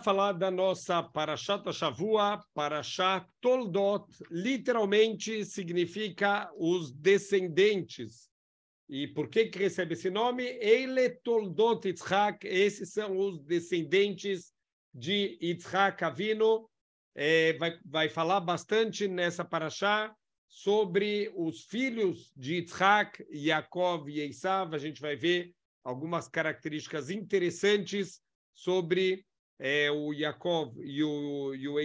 falar da nossa Parashat Shavua, Parashat Toldot, literalmente significa os descendentes. E por que que recebe esse nome? Ele Toldot Yitzhak, esses são os descendentes de Yitzhak Avino. É, vai, vai falar bastante nessa Parashat sobre os filhos de Yitzhak, Yaakov e Esav. A gente vai ver algumas características interessantes sobre é, o Yaakov e o, e o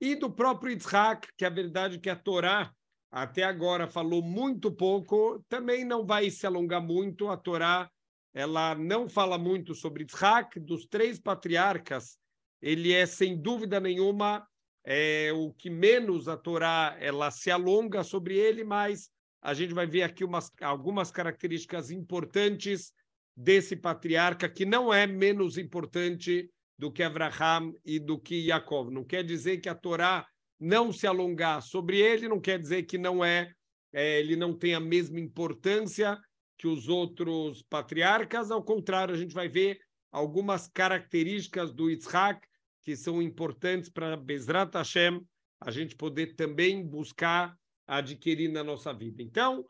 e do próprio Isaac que a é verdade é que a Torá até agora falou muito pouco, também não vai se alongar muito. A Torá ela não fala muito sobre Isaac dos três patriarcas, ele é sem dúvida nenhuma é, o que menos a Torá ela se alonga sobre ele, mas a gente vai ver aqui umas, algumas características importantes desse patriarca que não é menos importante do que Abraham e do que Yaakov. Não quer dizer que a Torá não se alongar sobre ele, não quer dizer que não é, é ele não tem a mesma importância que os outros patriarcas, ao contrário, a gente vai ver algumas características do Yitzhak que são importantes para Bezrat Hashem, a gente poder também buscar adquirir na nossa vida. Então,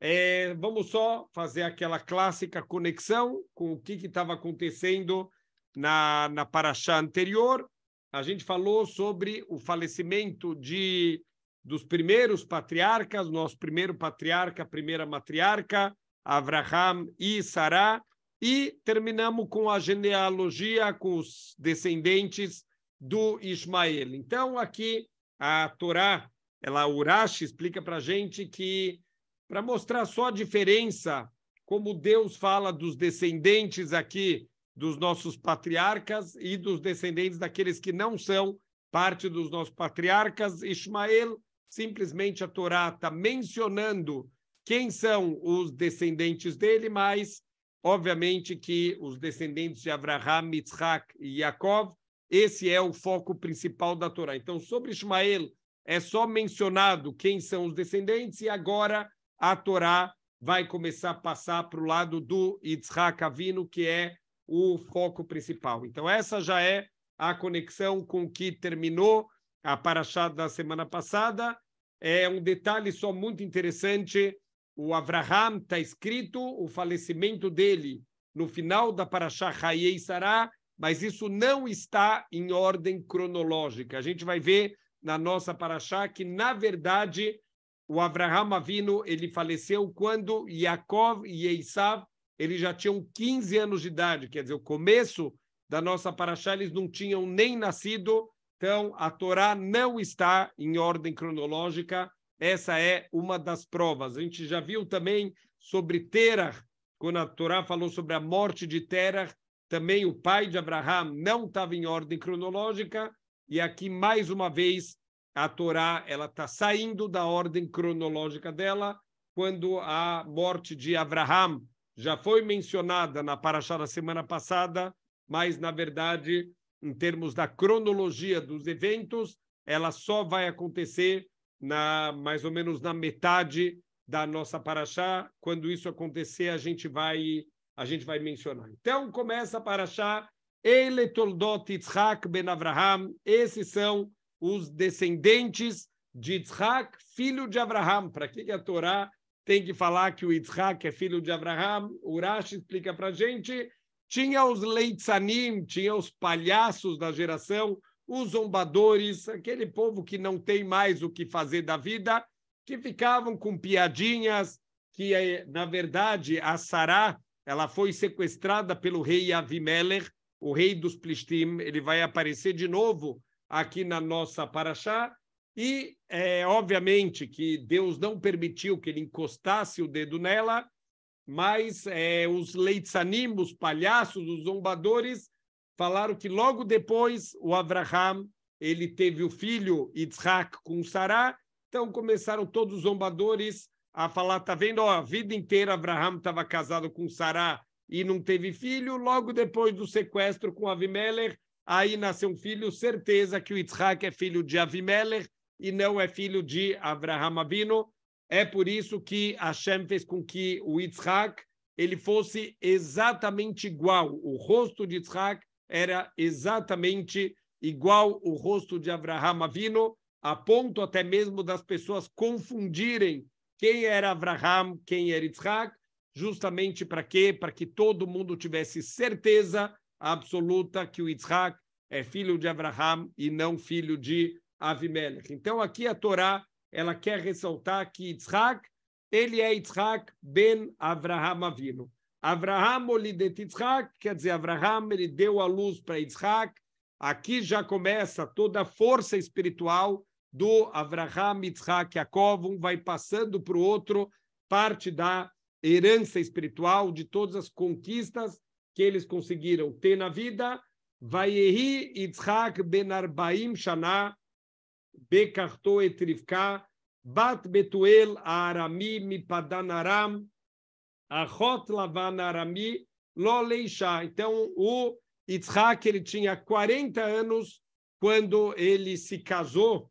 é, vamos só fazer aquela clássica conexão com o que estava acontecendo na, na paraxá anterior, a gente falou sobre o falecimento de dos primeiros patriarcas, nosso primeiro patriarca, primeira matriarca, Avraham e Sará, e terminamos com a genealogia com os descendentes do Ismael. Então, aqui a Torá, ela Urashi explica para a gente que para mostrar só a diferença como Deus fala dos descendentes aqui dos nossos patriarcas e dos descendentes daqueles que não são parte dos nossos patriarcas. Ismael, simplesmente a Torá está mencionando quem são os descendentes dele, mas obviamente que os descendentes de Abraham, Yitzhak e Yaakov, esse é o foco principal da Torá. Então, sobre Ismael, é só mencionado quem são os descendentes e agora a Torá vai começar a passar para o lado do Yitzhak Avino, que é o foco principal. Então, essa já é a conexão com que terminou a Paraxá da semana passada. É um detalhe só muito interessante. O Avraham está escrito, o falecimento dele no final da Paraxá Hayei Sará, mas isso não está em ordem cronológica. A gente vai ver na nossa Paraxá que, na verdade, o Avraham Avino ele faleceu quando Yaakov e Esav eles já tinham 15 anos de idade, quer dizer, o começo da nossa paraxá, eles não tinham nem nascido, então a Torá não está em ordem cronológica, essa é uma das provas. A gente já viu também sobre Terah, quando a Torá falou sobre a morte de Terah, também o pai de Abraham não estava em ordem cronológica, e aqui, mais uma vez, a Torá ela está saindo da ordem cronológica dela, quando a morte de Abraham já foi mencionada na Paraxá da semana passada, mas, na verdade, em termos da cronologia dos eventos, ela só vai acontecer na mais ou menos na metade da nossa Paraxá. Quando isso acontecer, a gente vai a gente vai mencionar. Então, começa a Paraxá, Ele Toldot Yitzhak ben Avraham, esses são os descendentes de Yitzhak, filho de Avraham. Para que a Torá tem que falar que o Yitzhak é filho de Abraham. Urash explica para a gente. Tinha os leitzanim, tinha os palhaços da geração, os zombadores, aquele povo que não tem mais o que fazer da vida, que ficavam com piadinhas, que eh, na verdade a Sará, ela foi sequestrada pelo rei Avimelech, o rei dos Plistim, ele vai aparecer de novo aqui na nossa Paraxá, e, é, obviamente, que Deus não permitiu que ele encostasse o dedo nela, mas é, os leitsanimos, palhaços, os zombadores, falaram que logo depois o Abraham ele teve o filho Isaac com Sarah. então começaram todos os zombadores a falar, tá vendo, ó, a vida inteira Abraham estava casado com Sarah e não teve filho, logo depois do sequestro com Avimelech, aí nasceu um filho, certeza que o Isaac é filho de Avimelech, e não é filho de Abraham Avino. É por isso que Hashem fez com que o Yitzhak ele fosse exatamente igual. O rosto de Yitzhak era exatamente igual o rosto de Abraham Avino, a ponto até mesmo das pessoas confundirem quem era Abraham quem era Yitzhak, justamente para quê? Para que todo mundo tivesse certeza absoluta que o Yitzhak é filho de Abraham e não filho de Avimelech. Então aqui a Torá ela quer ressaltar que Yitzhak, ele é Yitzhak ben Avraham Avino. Avraham olidet Yitzhak, quer dizer, Avraham ele deu a luz para Yitzhak. Aqui já começa toda a força espiritual do Avraham, Yitzhak, Yaakov, um vai passando para o outro, parte da herança espiritual de todas as conquistas que eles conseguiram ter na vida. Vayehi Yitzhak ben Arbaim Shana, Bekarto etrivka, Bat betuel arami mipadaram, achot lavan arami loleisha. Então, o Yitzhak, ele tinha 40 anos quando ele se casou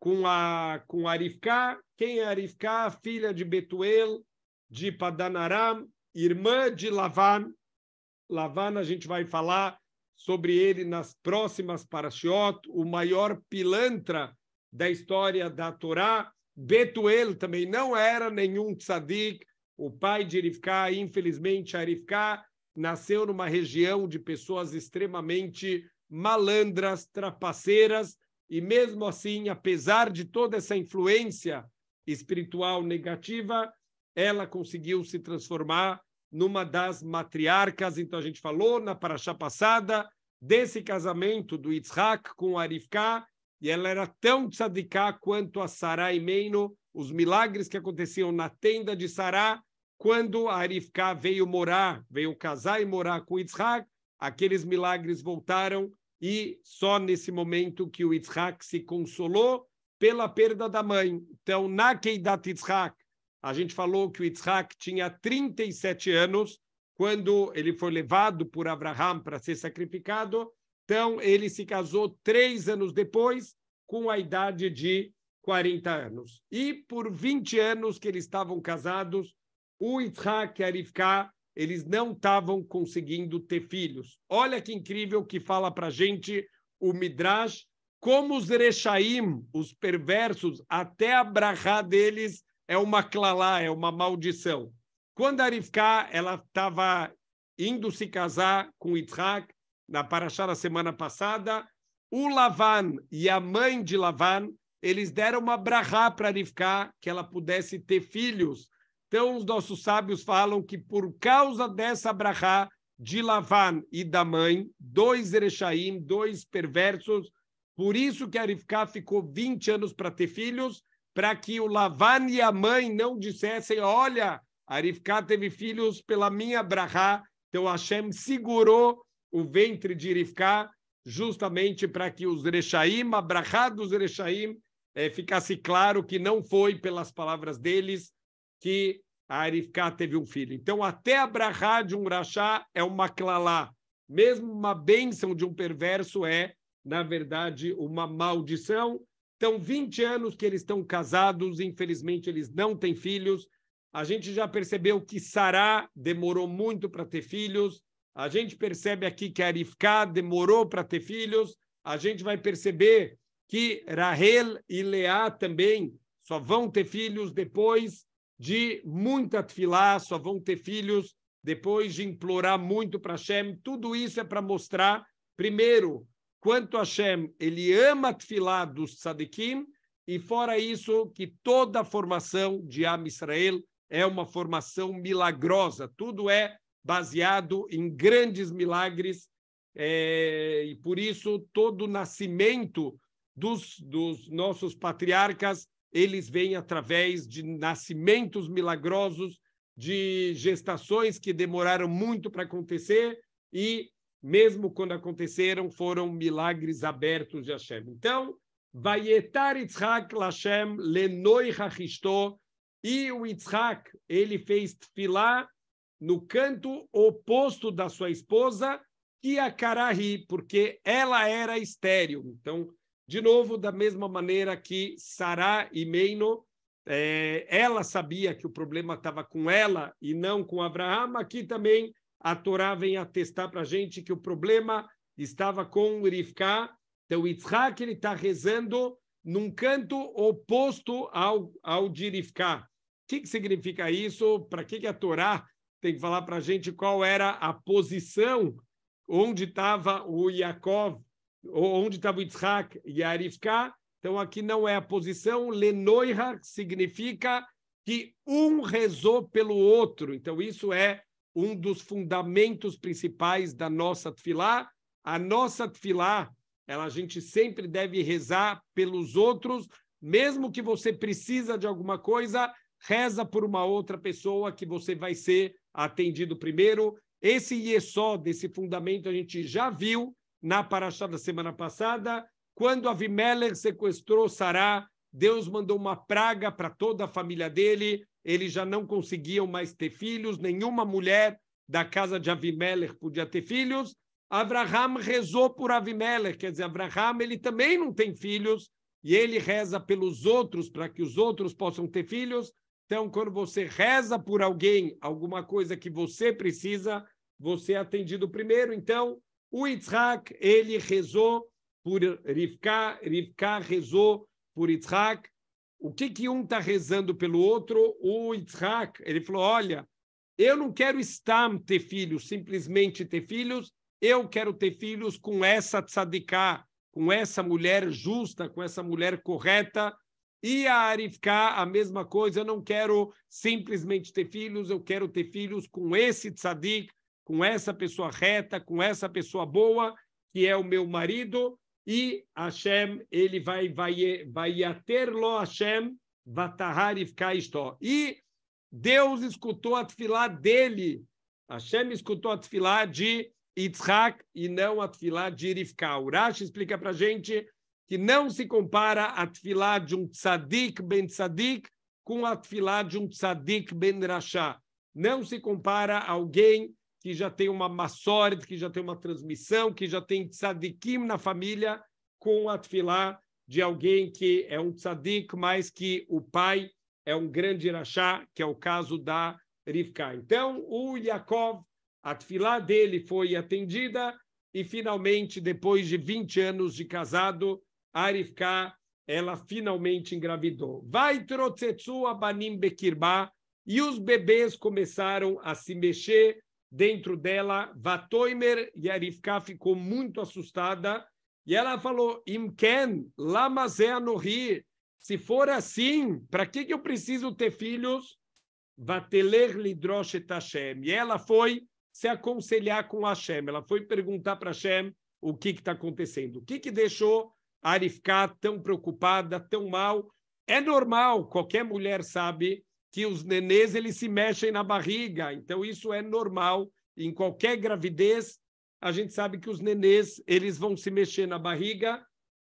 com a com Arifka. Quem é Arifka? Filha de Betuel, de Padanaram, irmã de Lavan. Lavan, a gente vai falar sobre ele nas próximas Parashiot, o maior pilantra da história da Torá. Betuel também não era nenhum tzadik. O pai de Arifká, infelizmente, Arifká nasceu numa região de pessoas extremamente malandras, trapaceiras, e mesmo assim, apesar de toda essa influência espiritual negativa, ela conseguiu se transformar numa das matriarcas. Então a gente falou na paraxá passada desse casamento do Yitzhak com Arifká, e ela era tão tzadiká quanto a Sará e Meino, os milagres que aconteciam na tenda de Sará, quando a Arifká veio morar, veio casar e morar com Yitzhak, aqueles milagres voltaram e só nesse momento que o Yitzhak se consolou pela perda da mãe. Então, na Keidat Yitzhak, a gente falou que o Yitzhak tinha 37 anos quando ele foi levado por Abraham para ser sacrificado então, ele se casou três anos depois, com a idade de 40 anos. E por 20 anos que eles estavam casados, o Yitzhak e a Rivka, eles não estavam conseguindo ter filhos. Olha que incrível que fala para gente o Midrash, como os Rechaim, os perversos, até a brahá deles é uma clalá, é uma maldição. Quando a Rivka, ela estava indo se casar com Yitzhak, na Paraxá da semana passada, o Lavan e a mãe de Lavan, eles deram uma brahá para Rivká, que ela pudesse ter filhos. Então, os nossos sábios falam que por causa dessa brahá de Lavan e da mãe, dois Erechaim, dois perversos, por isso que a ficou 20 anos para ter filhos, para que o Lavan e a mãe não dissessem, olha, a teve filhos pela minha brahá, então Hashem segurou o ventre de Rivká, justamente para que os Rechaim, a dos Rechaim, eh, ficasse claro que não foi pelas palavras deles que a Rivká teve um filho. Então, até a Brahá de um Rachá é uma clalá. Mesmo uma bênção de um perverso é, na verdade, uma maldição. Então, 20 anos que eles estão casados, infelizmente eles não têm filhos. A gente já percebeu que Sará demorou muito para ter filhos. A gente percebe aqui que Arifká demorou para ter filhos. A gente vai perceber que Rahel e Leá também só vão ter filhos depois de muita tefilá, só vão ter filhos depois de implorar muito para Hashem. Tudo isso é para mostrar, primeiro, quanto Hashem ele ama tefilá dos tzadikim, e fora isso, que toda a formação de Am Israel é uma formação milagrosa. Tudo é baseado em grandes milagres, é, e por isso todo o nascimento dos, dos nossos patriarcas, eles vêm através de nascimentos milagrosos, de gestações que demoraram muito para acontecer e, mesmo quando aconteceram, foram milagres abertos de Hashem. Então, Vaietar Yitzhak Lashem Lenoi Hachistó, e o Yitzhak, ele fez tefilá no canto oposto da sua esposa, a Karahi, porque ela era estéril. Então, de novo, da mesma maneira que Sará e Meino, é, ela sabia que o problema estava com ela e não com Abraão, aqui também a Torá vem atestar para a gente que o problema estava com Rivka. Então, Yitzhak ele está rezando num canto oposto ao, ao de Rivka. O que, que significa isso? Para que, que a Torá tem que falar para a gente qual era a posição onde estava o Yaakov, onde estava o Yitzhak e a Arifká. Então, aqui não é a posição. Lenoira significa que um rezou pelo outro. Então, isso é um dos fundamentos principais da nossa tfilá. A nossa tfilá, ela, a gente sempre deve rezar pelos outros, mesmo que você precisa de alguma coisa, reza por uma outra pessoa que você vai ser atendido primeiro. Esse só desse fundamento, a gente já viu na Paraxá da semana passada, quando Avimelech sequestrou Sará, Deus mandou uma praga para toda a família dele, eles já não conseguiam mais ter filhos, nenhuma mulher da casa de Avimelech podia ter filhos. Abraham rezou por Avimelech, quer dizer, Abraham ele também não tem filhos, e ele reza pelos outros para que os outros possam ter filhos. Então, quando você reza por alguém, alguma coisa que você precisa, você é atendido primeiro. Então, o Yitzhak, ele rezou por Rivka, Rivka rezou por Yitzhak. O que, que um está rezando pelo outro? O Yitzhak, ele falou, olha, eu não quero estam ter filhos, simplesmente ter filhos, eu quero ter filhos com essa tzadiká, com essa mulher justa, com essa mulher correta, e a Arifká, a mesma coisa, eu não quero simplesmente ter filhos, eu quero ter filhos com esse tzadik, com essa pessoa reta, com essa pessoa boa, que é o meu marido, e Hashem, ele vai, vai, vai aterlo Hashem, vatahar Arifká E Deus escutou a tefilá dele, Hashem escutou a tefilá de Yitzhak e não a tefilá de Rivka. O Rashi explica para gente que não se compara a tefilá de um tzadik ben tzadik com a tefilá de um tzadik ben rachá. Não se compara a alguém que já tem uma massóride, que já tem uma transmissão, que já tem tzadikim na família, com a tefilá de alguém que é um tzadik, mas que o pai é um grande rachá, que é o caso da Rivka. Então, o Yaakov, a tefilá dele foi atendida, e finalmente, depois de 20 anos de casado, Arifká, ela finalmente engravidou. Vai trotzetsu abanim bekirba, e os bebês começaram a se mexer dentro dela. Vatoimer e Arifká ficou muito assustada, e ela falou, imken lamazé anohi, se for assim, para que, que eu preciso ter filhos? Vateler lidrosh et Hashem. E ela foi se aconselhar com Hashem. Ela foi perguntar para Hashem o que está acontecendo. O que, que deixou a ficar tão preocupada, tão mal. É normal, qualquer mulher sabe que os nenês eles se mexem na barriga, então isso é normal. Em qualquer gravidez, a gente sabe que os nenês eles vão se mexer na barriga,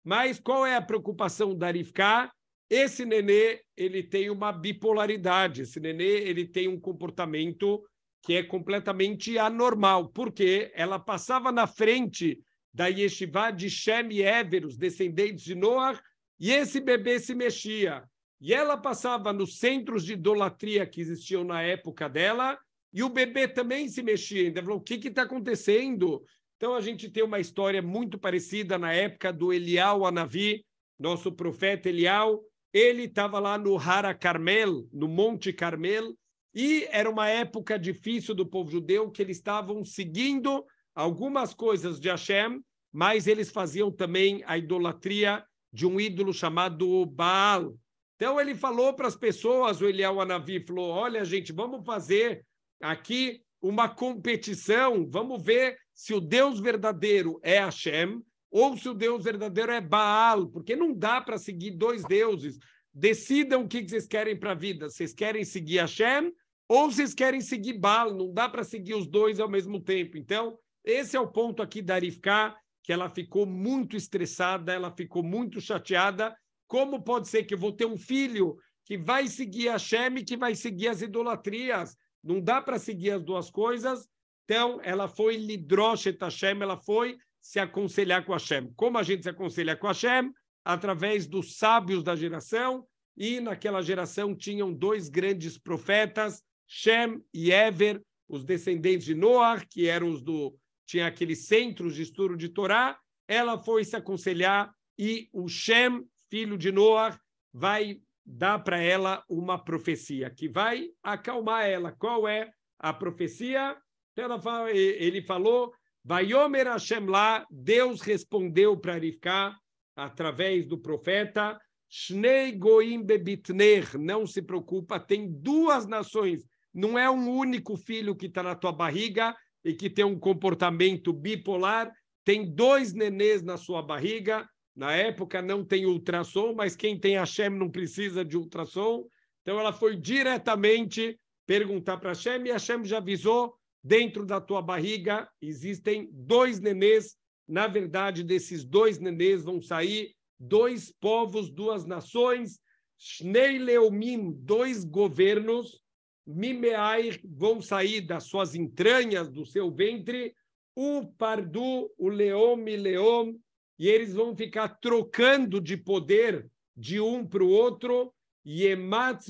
mas qual é a preocupação da Arifká? Esse nenê ele tem uma bipolaridade, esse nenê ele tem um comportamento que é completamente anormal, porque ela passava na frente da Yeshiva de Shem e Ever, os descendentes de Noar, e esse bebê se mexia. E ela passava nos centros de idolatria que existiam na época dela, e o bebê também se mexia. Ainda então, falou: o que está acontecendo? Então a gente tem uma história muito parecida na época do Elial Anavi, nosso profeta Elial. Ele estava lá no Hara Carmel, no Monte Carmel, e era uma época difícil do povo judeu que eles estavam seguindo algumas coisas de Hashem, mas eles faziam também a idolatria de um ídolo chamado Baal. Então ele falou para as pessoas, o Eliel Anavi falou: olha, gente, vamos fazer aqui uma competição, vamos ver se o Deus verdadeiro é Hashem ou se o Deus verdadeiro é Baal, porque não dá para seguir dois deuses. Decidam o que vocês querem para a vida. Vocês querem seguir Hashem ou vocês querem seguir Baal? Não dá para seguir os dois ao mesmo tempo. Então, esse é o ponto aqui da Arifká, que ela ficou muito estressada, ela ficou muito chateada. Como pode ser que eu vou ter um filho que vai seguir a Shem e que vai seguir as idolatrias? Não dá para seguir as duas coisas. Então, ela foi Lidroshet Hashem, ela foi se aconselhar com a Hashem. Como a gente se aconselha com a Hashem? Através dos sábios da geração. E naquela geração tinham dois grandes profetas, Shem e Ever, os descendentes de Noar, que eram os do tinha aqueles centros de estudo de Torá, ela foi se aconselhar e o Shem, filho de Noar, vai dar para ela uma profecia que vai acalmar ela. Qual é a profecia? Então, ela fala, ele falou, Vaiomer Hashem lá, Deus respondeu para Rivka através do profeta, Shnei Goim Bebitner, não se preocupa, tem duas nações, não é um único filho que está na tua barriga, e que tem um comportamento bipolar, tem dois nenês na sua barriga. Na época não tem ultrassom, mas quem tem Hashem não precisa de ultrassom. Então ela foi diretamente perguntar para Hashem e Hashem já avisou: dentro da tua barriga existem dois nenês. Na verdade, desses dois nenês vão sair dois povos, duas nações, Shnei Leumim, dois governos, Mimeair vão sair das suas entranhas, do seu ventre, o pardu, o leom e leom, e eles vão ficar trocando de poder de um para o outro, E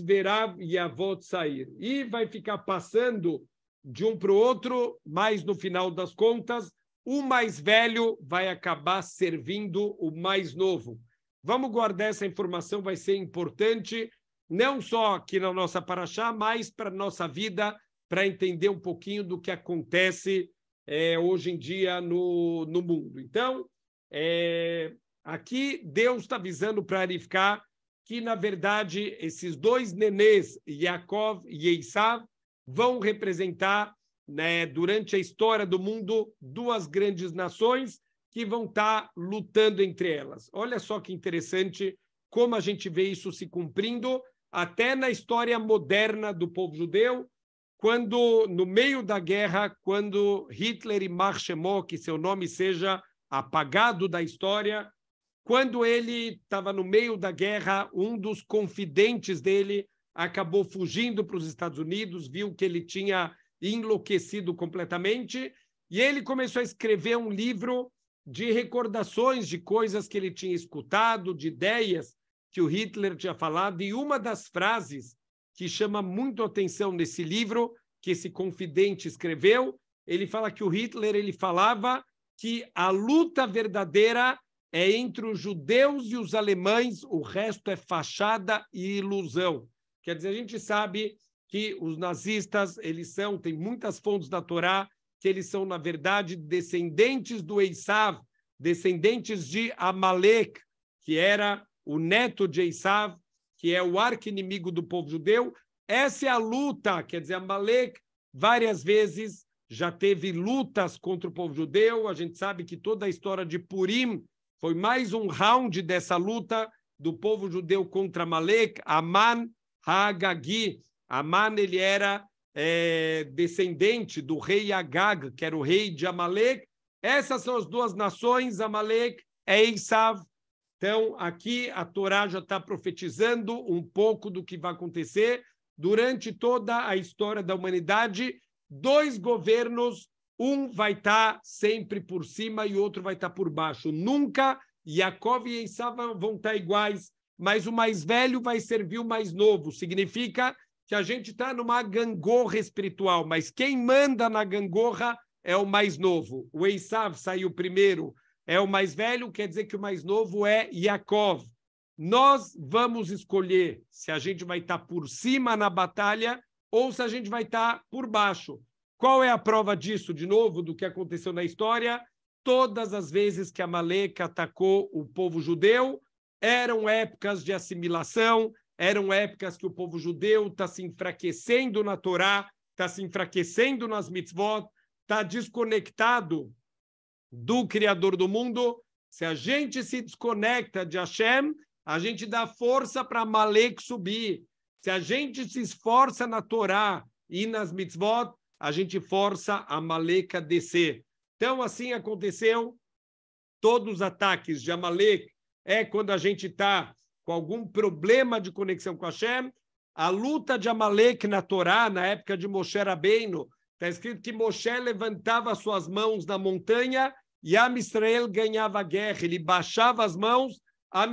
verá e Yavot Sair. E vai ficar passando de um para o outro, mas no final das contas, o mais velho vai acabar servindo o mais novo. Vamos guardar essa informação, vai ser importante não só aqui na nossa Paraxá, mas para a nossa vida, para entender um pouquinho do que acontece é, hoje em dia no, no mundo. Então, é, aqui Deus está avisando para Arifká que, na verdade, esses dois nenês, Yaakov e Esav, vão representar, né, durante a história do mundo, duas grandes nações que vão estar tá lutando entre elas. Olha só que interessante como a gente vê isso se cumprindo até na história moderna do povo judeu, quando, no meio da guerra, quando Hitler e Marchemont, que seu nome seja apagado da história, quando ele estava no meio da guerra, um dos confidentes dele acabou fugindo para os Estados Unidos, viu que ele tinha enlouquecido completamente, e ele começou a escrever um livro de recordações de coisas que ele tinha escutado, de ideias que o Hitler tinha falado, e uma das frases que chama muito atenção nesse livro, que esse confidente escreveu, ele fala que o Hitler ele falava que a luta verdadeira é entre os judeus e os alemães, o resto é fachada e ilusão. Quer dizer, a gente sabe que os nazistas, eles são, tem muitas fontes da Torá, que eles são, na verdade, descendentes do Eisav, descendentes de Amalek, que era o neto de Esav, que é o arqui-inimigo do povo judeu. Essa é a luta, quer dizer, Amalek várias vezes já teve lutas contra o povo judeu. A gente sabe que toda a história de Purim foi mais um round dessa luta do povo judeu contra Amalek. Aman Hagagi. Aman ele era é, descendente do rei Agag, que era o rei de Amalek. Essas são as duas nações. Amalek é Esav, então, aqui a Torá já está profetizando um pouco do que vai acontecer durante toda a história da humanidade. Dois governos, um vai estar tá sempre por cima e outro vai estar tá por baixo. Nunca Jacob e Esaú vão estar tá iguais, mas o mais velho vai servir o mais novo. Significa que a gente está numa gangorra espiritual, mas quem manda na gangorra é o mais novo. O Esav saiu primeiro, é o mais velho, quer dizer que o mais novo é Yaakov. Nós vamos escolher se a gente vai estar tá por cima na batalha ou se a gente vai estar tá por baixo. Qual é a prova disso, de novo, do que aconteceu na história? Todas as vezes que a Maleca atacou o povo judeu, eram épocas de assimilação, eram épocas que o povo judeu está se enfraquecendo na Torá, está se enfraquecendo nas mitzvot, está desconectado do Criador do mundo, se a gente se desconecta de Hashem, a gente dá força para Malek subir. Se a gente se esforça na Torá e nas mitzvot, a gente força a Maleca descer. Então, assim aconteceu. Todos os ataques de Amalek é quando a gente está com algum problema de conexão com Hashem. A luta de Amalek na Torá, na época de Moshe Rabbeinu, Está escrito que Moshe levantava suas mãos na montanha e Israel ganhava a guerra. Ele baixava as mãos,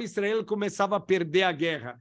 Israel começava a perder a guerra.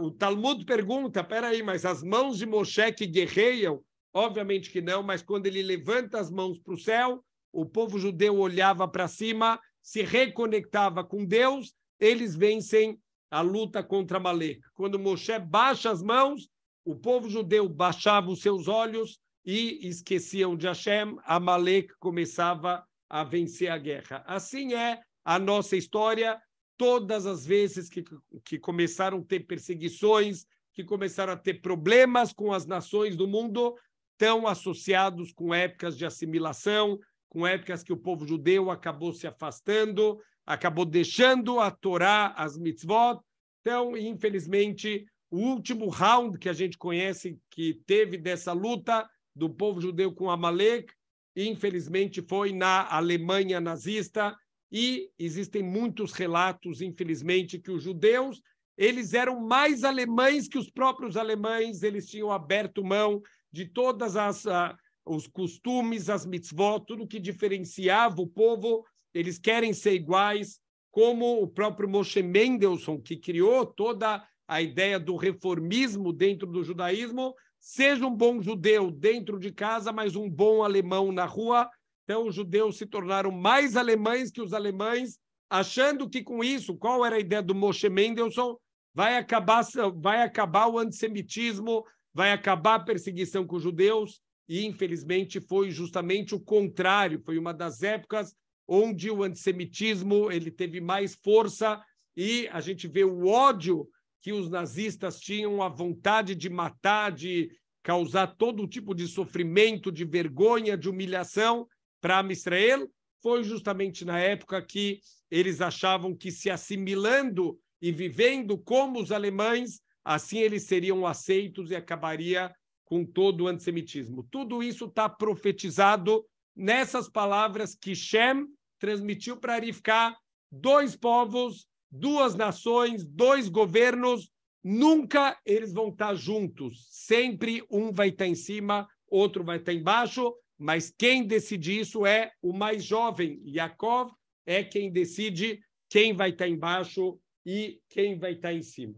o Talmud pergunta: peraí, mas as mãos de Moshe que guerreiam? Obviamente que não, mas quando ele levanta as mãos para o céu, o povo judeu olhava para cima, se reconectava com Deus, eles vencem a luta contra Malek. Quando Moshe baixa as mãos, o povo judeu baixava os seus olhos, e esqueciam de Hashem, Amalek começava a vencer a guerra. Assim é a nossa história. Todas as vezes que, que começaram a ter perseguições, que começaram a ter problemas com as nações do mundo, tão associados com épocas de assimilação, com épocas que o povo judeu acabou se afastando, acabou deixando a Torá, as mitzvot. Então, infelizmente, o último round que a gente conhece que teve dessa luta do povo judeu com Amalek, infelizmente foi na Alemanha nazista, e existem muitos relatos, infelizmente, que os judeus, eles eram mais alemães que os próprios alemães, eles tinham aberto mão de todas as uh, os costumes, as mitzvot, tudo que diferenciava o povo, eles querem ser iguais, como o próprio Moshe Mendelssohn, que criou toda a ideia do reformismo dentro do judaísmo, Seja um bom judeu dentro de casa, mas um bom alemão na rua. Então, os judeus se tornaram mais alemães que os alemães, achando que com isso, qual era a ideia do Moshe Mendelssohn? Vai acabar, vai acabar o antissemitismo, vai acabar a perseguição com os judeus. E, infelizmente, foi justamente o contrário. Foi uma das épocas onde o antissemitismo ele teve mais força e a gente vê o ódio que os nazistas tinham a vontade de matar, de causar todo tipo de sofrimento, de vergonha, de humilhação para Israel, foi justamente na época que eles achavam que se assimilando e vivendo como os alemães, assim eles seriam aceitos e acabaria com todo o antissemitismo. Tudo isso está profetizado nessas palavras que Shem transmitiu para Arifka. dois povos duas nações, dois governos, nunca eles vão estar juntos. Sempre um vai estar em cima, outro vai estar embaixo, mas quem decide isso é o mais jovem. Yaakov é quem decide quem vai estar embaixo e quem vai estar em cima.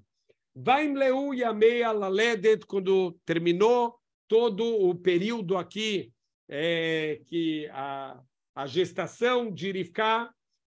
Vaimleu Yamea Laledet, quando terminou todo o período aqui é, que a, a gestação de Irifká,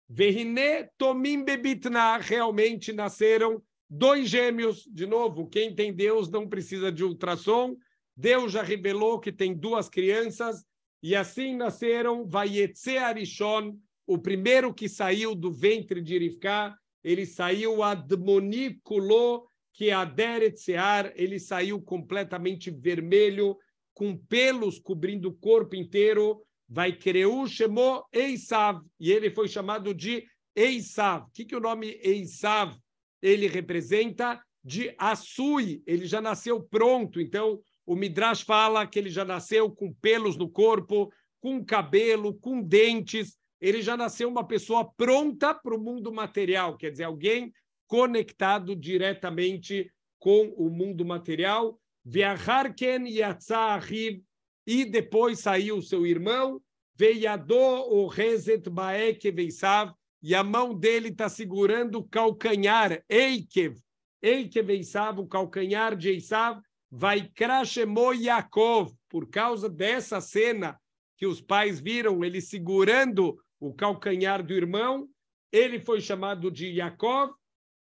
Vehine Tomim Bebitna, realmente nasceram dois gêmeos. De novo, quem tem Deus não precisa de ultrassom. Deus já revelou que tem duas crianças. E assim nasceram Vayetze Arishon, o primeiro que saiu do ventre de Irifká. ele saiu admoniculou, que é aderetsear, ele saiu completamente vermelho, com pelos cobrindo o corpo inteiro, vai Creu chamou Eisav, e ele foi chamado de Eisav. O que, que o nome Eisav ele representa? De Assui, ele já nasceu pronto. Então, o Midrash fala que ele já nasceu com pelos no corpo, com cabelo, com dentes. Ele já nasceu uma pessoa pronta para o mundo material, quer dizer, alguém conectado diretamente com o mundo material. Viaharken Yatzah e depois saiu seu irmão, Veiador o Rezet Baek Veisav, e a mão dele está segurando o calcanhar, Eikev, Eikev Veisav, o calcanhar de Eisav, vai Krashemo Yaakov, por causa dessa cena que os pais viram, ele segurando o calcanhar do irmão, ele foi chamado de Yaakov,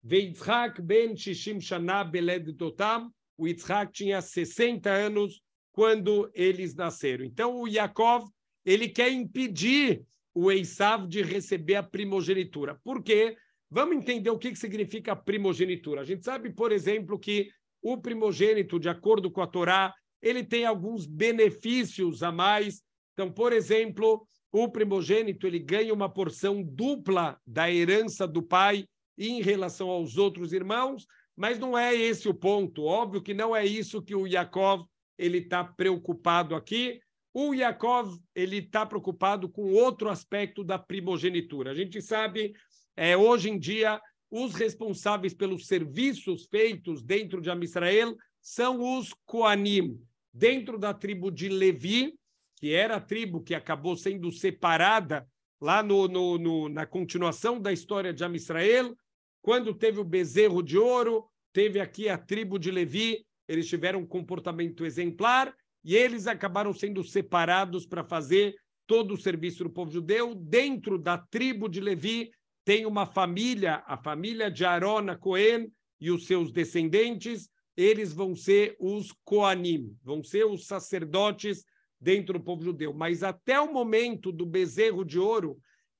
Veitzhak ben Shishim Shana Beled Totam, o Yitzhak tinha 60 anos quando eles nasceram. Então, o Yaakov, ele quer impedir o Eissav de receber a primogenitura. Por quê? Vamos entender o que, que significa primogenitura. A gente sabe, por exemplo, que o primogênito, de acordo com a Torá, ele tem alguns benefícios a mais. Então, por exemplo, o primogênito ele ganha uma porção dupla da herança do pai em relação aos outros irmãos, mas não é esse o ponto. Óbvio que não é isso que o Yaakov ele está preocupado aqui. O Yaakov, ele está preocupado com outro aspecto da primogenitura. A gente sabe, é, hoje em dia, os responsáveis pelos serviços feitos dentro de Amisrael são os Koanim, dentro da tribo de Levi, que era a tribo que acabou sendo separada lá no, no, no, na continuação da história de Amisrael, quando teve o bezerro de ouro, teve aqui a tribo de Levi eles tiveram um comportamento exemplar e eles acabaram sendo separados para fazer todo o serviço do povo judeu. Dentro da tribo de Levi tem uma família, a família de Arona Cohen e os seus descendentes, eles vão ser os Coanim, vão ser os sacerdotes dentro do povo judeu. Mas até o momento do bezerro de ouro,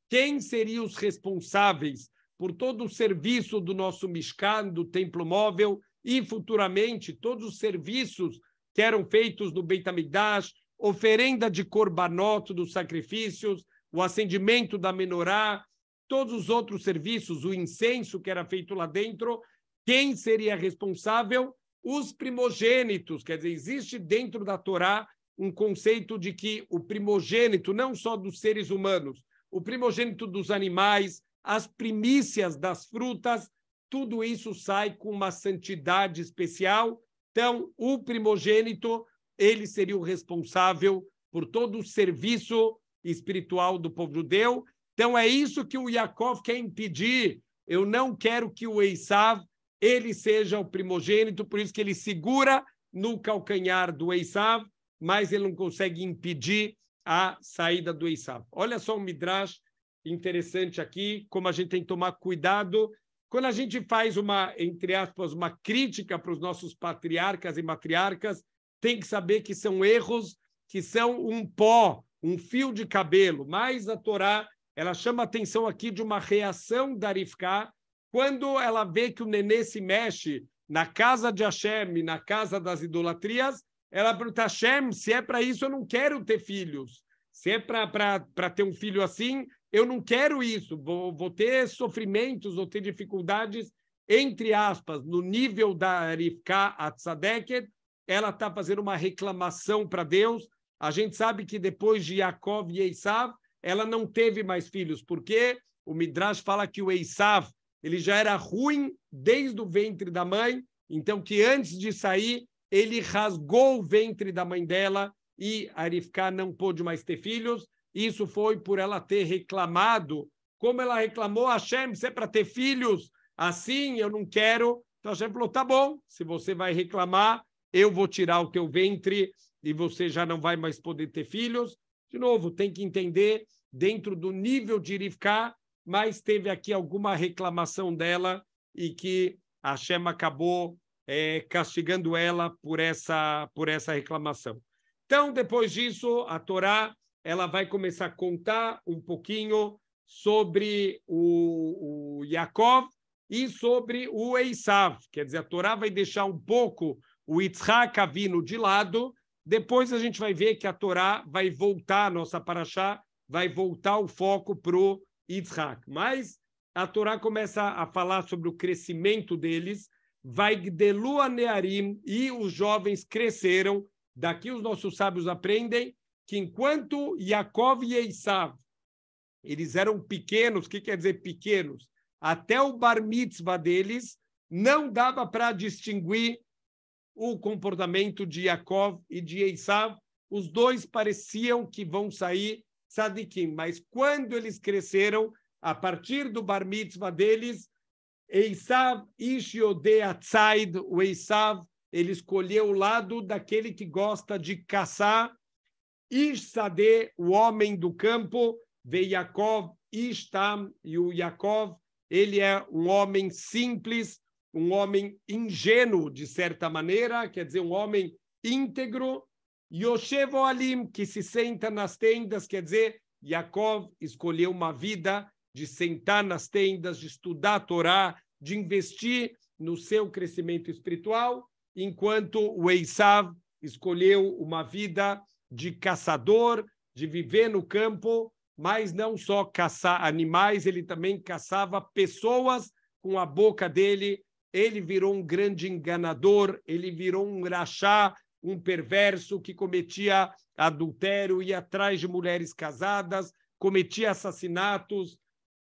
quem seriam os responsáveis por todo o serviço do nosso Mishkan, do templo móvel, e futuramente todos os serviços que eram feitos no Beit Amidash, oferenda de corbanoto dos sacrifícios, o acendimento da menorá, todos os outros serviços, o incenso que era feito lá dentro, quem seria responsável? Os primogênitos, quer dizer, existe dentro da Torá um conceito de que o primogênito, não só dos seres humanos, o primogênito dos animais, as primícias das frutas, tudo isso sai com uma santidade especial. Então, o primogênito, ele seria o responsável por todo o serviço espiritual do povo judeu. Então, é isso que o Yaakov quer impedir. Eu não quero que o Eissav, ele seja o primogênito, por isso que ele segura no calcanhar do Eissav, mas ele não consegue impedir a saída do Eissav. Olha só um midrash interessante aqui, como a gente tem que tomar cuidado quando a gente faz uma, entre aspas, uma crítica para os nossos patriarcas e matriarcas, tem que saber que são erros que são um pó, um fio de cabelo. Mas a Torá, ela chama atenção aqui de uma reação da Arifká, quando ela vê que o nenê se mexe na casa de Hashem, na casa das idolatrias, ela pergunta, Hashem, se é para isso, eu não quero ter filhos. Se é para ter um filho assim, eu não quero isso, vou, vou ter sofrimentos, vou ter dificuldades, entre aspas, no nível da Arifká Atzadeket, ela está fazendo uma reclamação para Deus. A gente sabe que depois de Yaakov e Esav, ela não teve mais filhos, porque o Midrash fala que o Esav ele já era ruim desde o ventre da mãe, então que antes de sair, ele rasgou o ventre da mãe dela e Arifká não pôde mais ter filhos. Isso foi por ela ter reclamado, como ela reclamou a Hashem, você é para ter filhos, assim eu não quero. Então Hashem falou: tá bom, se você vai reclamar, eu vou tirar o teu ventre e você já não vai mais poder ter filhos. De novo, tem que entender dentro do nível de Rivka, mas teve aqui alguma reclamação dela e que a Hashem acabou é, castigando ela por essa, por essa reclamação. Então, depois disso, a Torá ela vai começar a contar um pouquinho sobre o, o Yaakov e sobre o Eisav. Quer dizer, a Torá vai deixar um pouco o Yitzhak Avino de lado. Depois a gente vai ver que a Torá vai voltar, a nossa Paraxá, vai voltar o foco para o Yitzhak. Mas a Torá começa a falar sobre o crescimento deles. Vai Gdelua Nearim e os jovens cresceram. Daqui os nossos sábios aprendem que enquanto Yaakov e Esav, eles eram pequenos, o que quer dizer pequenos? Até o bar mitzvah deles não dava para distinguir o comportamento de Yaakov e de Esav. Os dois pareciam que vão sair sadiquim, mas quando eles cresceram, a partir do bar mitzvah deles, Esav Ishiodei o Esav, ele escolheu o lado daquele que gosta de caçar Ish o homem do campo, veio Yaakov Ishtam, e o Yaakov, ele é um homem simples, um homem ingênuo, de certa maneira, quer dizer, um homem íntegro, Yoshevo Alim, que se senta nas tendas, quer dizer, Yaakov escolheu uma vida de sentar nas tendas, de estudar a Torá, de investir no seu crescimento espiritual, enquanto o Eisav escolheu uma vida de caçador, de viver no campo, mas não só caçar animais, ele também caçava pessoas com a boca dele. Ele virou um grande enganador, ele virou um rachá, um perverso que cometia adultério, ia atrás de mulheres casadas, cometia assassinatos.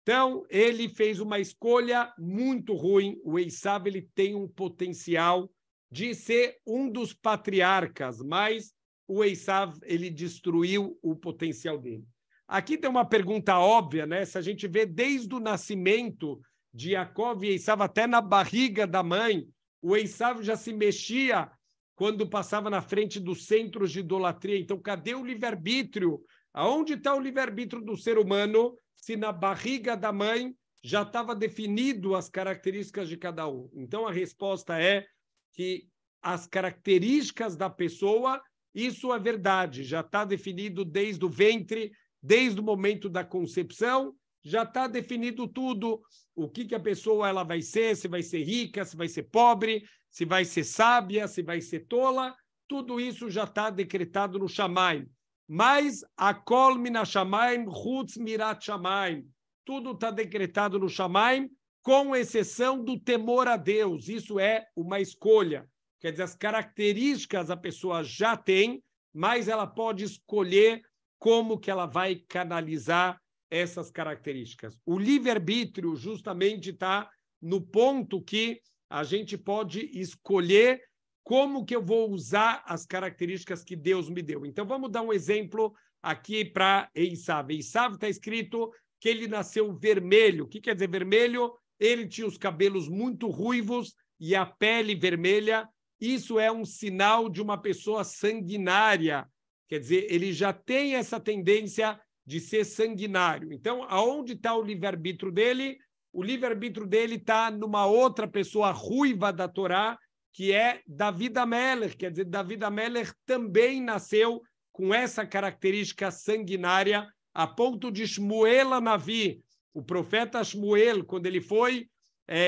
Então, ele fez uma escolha muito ruim. O Eissab, ele tem um potencial de ser um dos patriarcas, mas o Eissav, ele destruiu o potencial dele. Aqui tem uma pergunta óbvia, né? Se a gente vê desde o nascimento de Jacob e Eissav, até na barriga da mãe, o Eissav já se mexia quando passava na frente dos centros de idolatria. Então, cadê o livre-arbítrio? Aonde está o livre-arbítrio do ser humano se na barriga da mãe já estava definido as características de cada um? Então, a resposta é que as características da pessoa isso é verdade, já está definido desde o ventre, desde o momento da concepção, já está definido tudo. O que, que a pessoa ela vai ser, se vai ser rica, se vai ser pobre, se vai ser sábia, se vai ser tola, tudo isso já está decretado no Shamaim. Mas a mina Shamaim, Hutz Mirat Shamaim, tudo está decretado no Shamaim, com exceção do temor a Deus. Isso é uma escolha quer dizer, as características a pessoa já tem, mas ela pode escolher como que ela vai canalizar essas características. O livre-arbítrio justamente está no ponto que a gente pode escolher como que eu vou usar as características que Deus me deu. Então, vamos dar um exemplo aqui para Eisav. Eisav está escrito que ele nasceu vermelho. O que quer dizer vermelho? Ele tinha os cabelos muito ruivos e a pele vermelha. Isso é um sinal de uma pessoa sanguinária. Quer dizer, ele já tem essa tendência de ser sanguinário. Então, aonde está o livre-arbítrio dele? O livre-arbítrio dele está numa outra pessoa ruiva da Torá, que é David Meller. Quer dizer, David Meller também nasceu com essa característica sanguinária, a ponto de Shmuel Navi, o profeta Shmuel, quando ele foi é,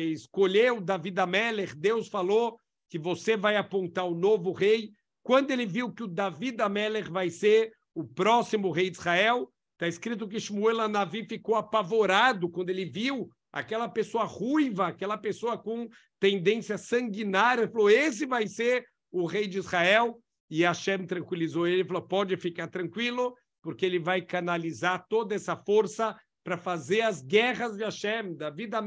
eh, escolheu David Meller, Deus falou que você vai apontar o novo rei, quando ele viu que o Davi da vai ser o próximo rei de Israel, está escrito que Shmuel Anavi ficou apavorado quando ele viu aquela pessoa ruiva, aquela pessoa com tendência sanguinária, ele falou, esse vai ser o rei de Israel, e Hashem tranquilizou ele, ele falou, pode ficar tranquilo, porque ele vai canalizar toda essa força para fazer as guerras de Hashem. Davi da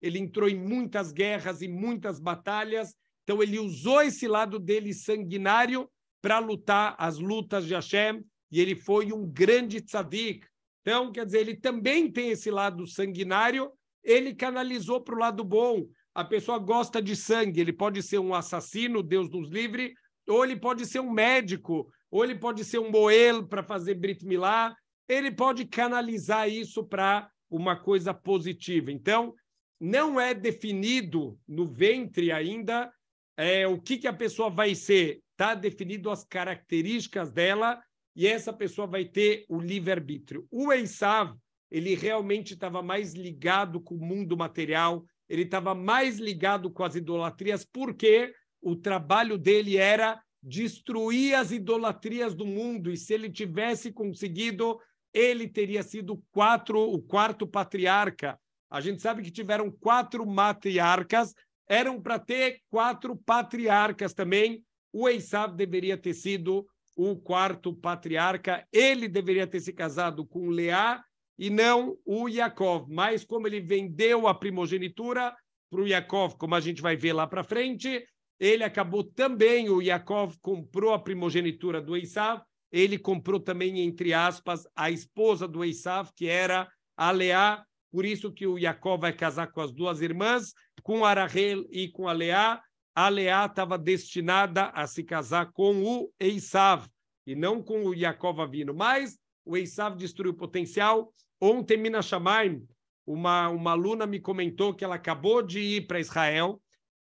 ele entrou em muitas guerras e muitas batalhas, então ele usou esse lado dele sanguinário para lutar as lutas de Hashem e ele foi um grande tzadik. Então, quer dizer, ele também tem esse lado sanguinário, ele canalizou para o lado bom. A pessoa gosta de sangue, ele pode ser um assassino, Deus nos livre, ou ele pode ser um médico, ou ele pode ser um moel para fazer Brit Milá, ele pode canalizar isso para uma coisa positiva. Então, não é definido no ventre ainda é, o que, que a pessoa vai ser. Está definido as características dela e essa pessoa vai ter o livre-arbítrio. O Ensav, ele realmente estava mais ligado com o mundo material, ele estava mais ligado com as idolatrias, porque o trabalho dele era destruir as idolatrias do mundo, e se ele tivesse conseguido, ele teria sido quatro, o quarto patriarca. A gente sabe que tiveram quatro matriarcas, eram para ter quatro patriarcas também. O Eissab deveria ter sido o quarto patriarca. Ele deveria ter se casado com Leá e não o Yaakov. Mas como ele vendeu a primogenitura para o Yaakov, como a gente vai ver lá para frente, ele acabou também, o Yaakov comprou a primogenitura do Eissab, ele comprou também, entre aspas, a esposa do Eissab, que era a Leá, por isso que o Yaakov vai casar com as duas irmãs, com Arahel e com Aleá, Aleá estava destinada a se casar com o Eissav e não com o Yaakov Avino. Mas o Eissav destruiu o potencial. Ontem, Mina Shamaim, uma, uma aluna me comentou que ela acabou de ir para Israel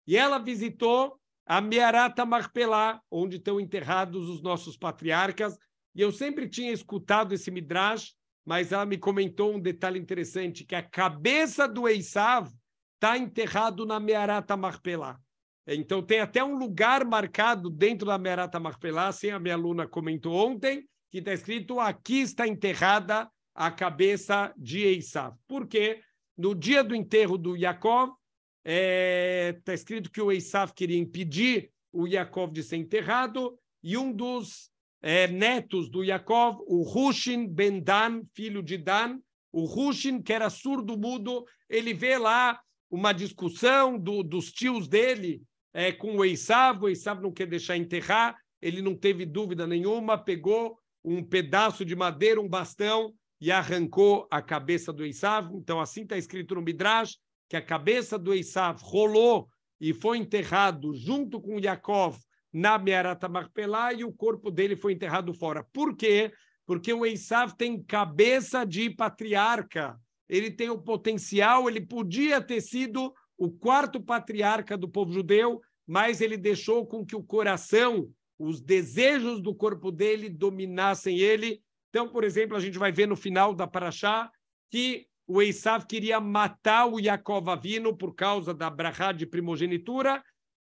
e ela visitou a Mearata Marpelá, onde estão enterrados os nossos patriarcas. E eu sempre tinha escutado esse midrash, mas ela me comentou um detalhe interessante, que a cabeça do Eissav está enterrado na Mearata Marpelá. Então, tem até um lugar marcado dentro da Mearata Marpelá, assim a minha aluna comentou ontem, que está escrito: aqui está enterrada a cabeça de Eissaf. Por quê? No dia do enterro do Yaakov, está é, tá escrito que o Eissaf queria impedir o Yaakov de ser enterrado, e um dos é, netos do Yaakov, o Rushin Ben Dan, filho de Dan, o Rushin, que era surdo-mudo, ele vê lá uma discussão do, dos tios dele é, com o Eisav, o Eisav não quer deixar enterrar, ele não teve dúvida nenhuma, pegou um pedaço de madeira, um bastão, e arrancou a cabeça do Eisav. Então, assim está escrito no Midrash, que a cabeça do Eisav rolou e foi enterrado junto com Yaakov na Mearata Marpelá, e o corpo dele foi enterrado fora. Por quê? Porque o Eissav tem cabeça de patriarca ele tem o potencial, ele podia ter sido o quarto patriarca do povo judeu, mas ele deixou com que o coração, os desejos do corpo dele dominassem ele. Então, por exemplo, a gente vai ver no final da Paraxá que o Esav queria matar o Yaakov Avino por causa da brahá de primogenitura,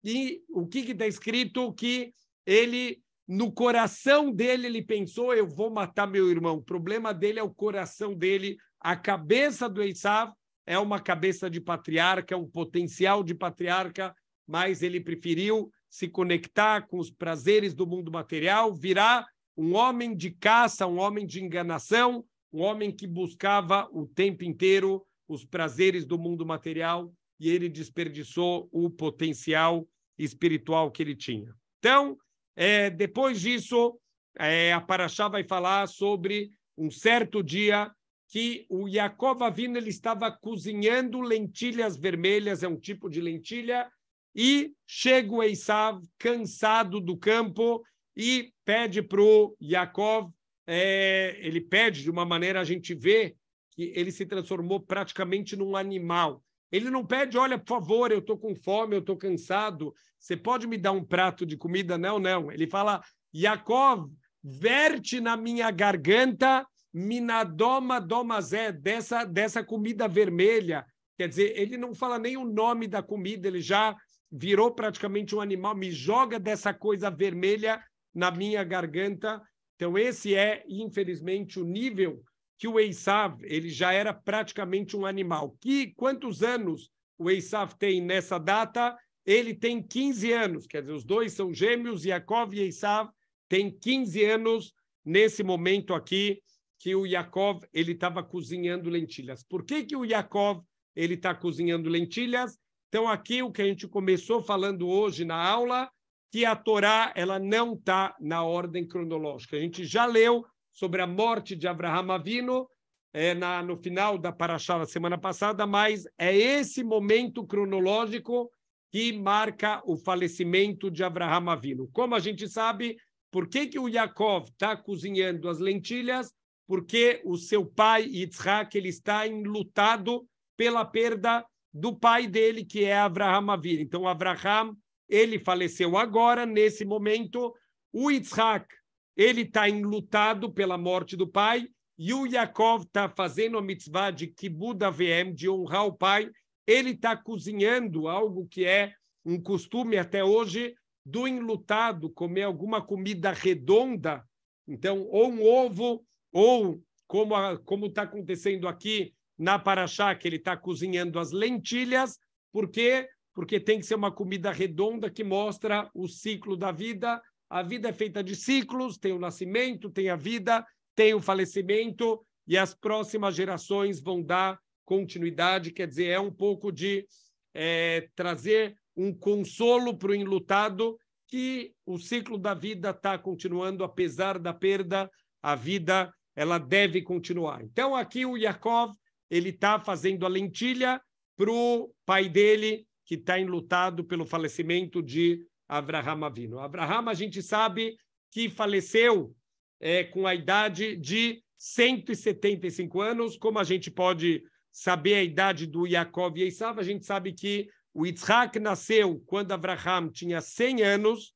e o que está escrito? Que ele, no coração dele, ele pensou, eu vou matar meu irmão. O problema dele é o coração dele, a cabeça do Esav é uma cabeça de patriarca, é um potencial de patriarca, mas ele preferiu se conectar com os prazeres do mundo material, virar um homem de caça, um homem de enganação, um homem que buscava o tempo inteiro os prazeres do mundo material e ele desperdiçou o potencial espiritual que ele tinha. Então, é, depois disso, é, a Paraxá vai falar sobre um certo dia que o Yaakov Avino ele estava cozinhando lentilhas vermelhas, é um tipo de lentilha, e chega o Eissav cansado do campo e pede para o Yaakov, é, ele pede de uma maneira, a gente vê que ele se transformou praticamente num animal. Ele não pede, olha, por favor, eu estou com fome, eu estou cansado, você pode me dar um prato de comida? Não, não. Ele fala, Yaakov, verte na minha garganta Minadoma Domazé, dessa, dessa comida vermelha. Quer dizer, ele não fala nem o nome da comida, ele já virou praticamente um animal. Me joga dessa coisa vermelha na minha garganta. Então, esse é, infelizmente, o nível que o Eissav, ele já era praticamente um animal. Que Quantos anos o Eissav tem nessa data? Ele tem 15 anos, quer dizer, os dois são gêmeos, Yakov e Eissav têm 15 anos nesse momento aqui que o Yaakov ele estava cozinhando lentilhas. Por que, que o Yaakov ele está cozinhando lentilhas? Então aqui o que a gente começou falando hoje na aula, que a Torá ela não está na ordem cronológica. A gente já leu sobre a morte de Abraham Avino é, eh, na, no final da Parashá da semana passada, mas é esse momento cronológico que marca o falecimento de Abraham Avino. Como a gente sabe, por que, que o Yaakov está cozinhando as lentilhas? porque o seu pai, Yitzhak, ele está enlutado pela perda do pai dele, que é Avraham Avir. Então, Avraham, ele faleceu agora, nesse momento. O Yitzhak, ele está enlutado pela morte do pai. E o Yaakov está fazendo a mitzvah de Kibud VM, de honrar o pai. Ele está cozinhando algo que é um costume até hoje do enlutado, comer alguma comida redonda. Então, ou um ovo, ou como está acontecendo aqui na Paraxá, que ele está cozinhando as lentilhas, por quê? Porque tem que ser uma comida redonda que mostra o ciclo da vida. A vida é feita de ciclos, tem o nascimento, tem a vida, tem o falecimento, e as próximas gerações vão dar continuidade, quer dizer, é um pouco de é, trazer um consolo para o enlutado que o ciclo da vida está continuando, apesar da perda, a vida ela deve continuar. Então, aqui o Yaakov, ele está fazendo a lentilha para o pai dele, que está enlutado pelo falecimento de Avraham Avino. Avraham, a gente sabe que faleceu é, com a idade de 175 anos, como a gente pode saber a idade do Yaakov e Esav, a gente sabe que o Yitzhak nasceu quando Avraham tinha 100 anos,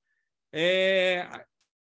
é,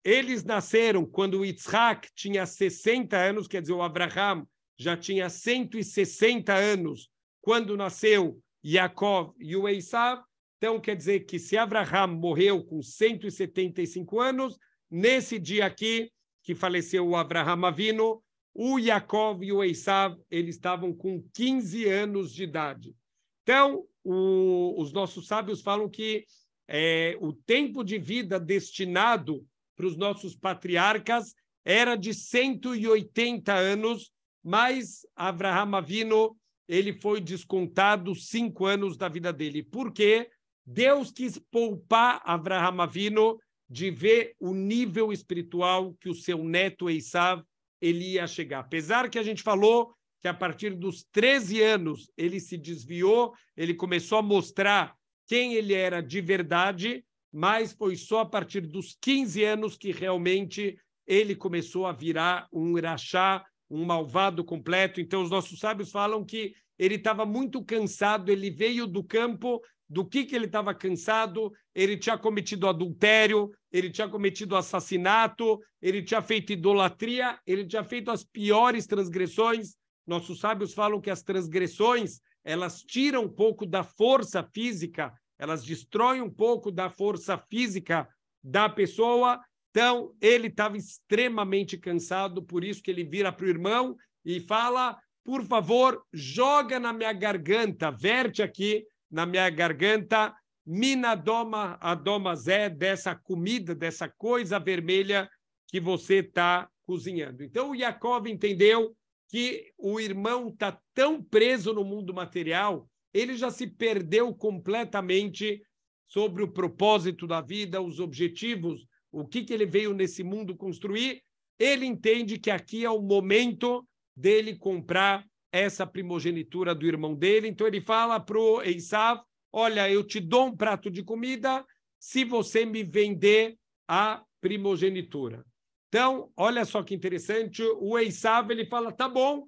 eles nasceram quando Yitzhak tinha 60 anos, quer dizer, o Abraham já tinha 160 anos quando nasceu Yaakov e o Esav. Então, quer dizer que se Abraham morreu com 175 anos, nesse dia aqui que faleceu o Abraham Avino, o Yaakov e o Esav, eles estavam com 15 anos de idade. Então, o, os nossos sábios falam que é, o tempo de vida destinado para os nossos patriarcas era de 180 anos, mas Avraham Avino ele foi descontado cinco anos da vida dele. Por quê? Deus quis poupar Avraham Avino de ver o nível espiritual que o seu neto Eissav ele ia chegar. Apesar que a gente falou que a partir dos 13 anos ele se desviou, ele começou a mostrar quem ele era de verdade, mas foi só a partir dos 15 anos que realmente ele começou a virar um irachá, um malvado completo. Então, os nossos sábios falam que ele estava muito cansado, ele veio do campo. Do que, que ele estava cansado? Ele tinha cometido adultério, ele tinha cometido assassinato, ele tinha feito idolatria, ele tinha feito as piores transgressões. Nossos sábios falam que as transgressões elas tiram um pouco da força física elas destroem um pouco da força física da pessoa. Então, ele estava extremamente cansado, por isso que ele vira para o irmão e fala: por favor, joga na minha garganta, verte aqui na minha garganta, minadoma domazé dessa comida, dessa coisa vermelha que você está cozinhando. Então, o Jacob entendeu que o irmão está tão preso no mundo material ele já se perdeu completamente sobre o propósito da vida, os objetivos, o que, que ele veio nesse mundo construir. Ele entende que aqui é o momento dele comprar essa primogenitura do irmão dele. Então ele fala para o Eissav: Olha, eu te dou um prato de comida se você me vender a primogenitura. Então, olha só que interessante, o Eissav ele fala: Tá bom,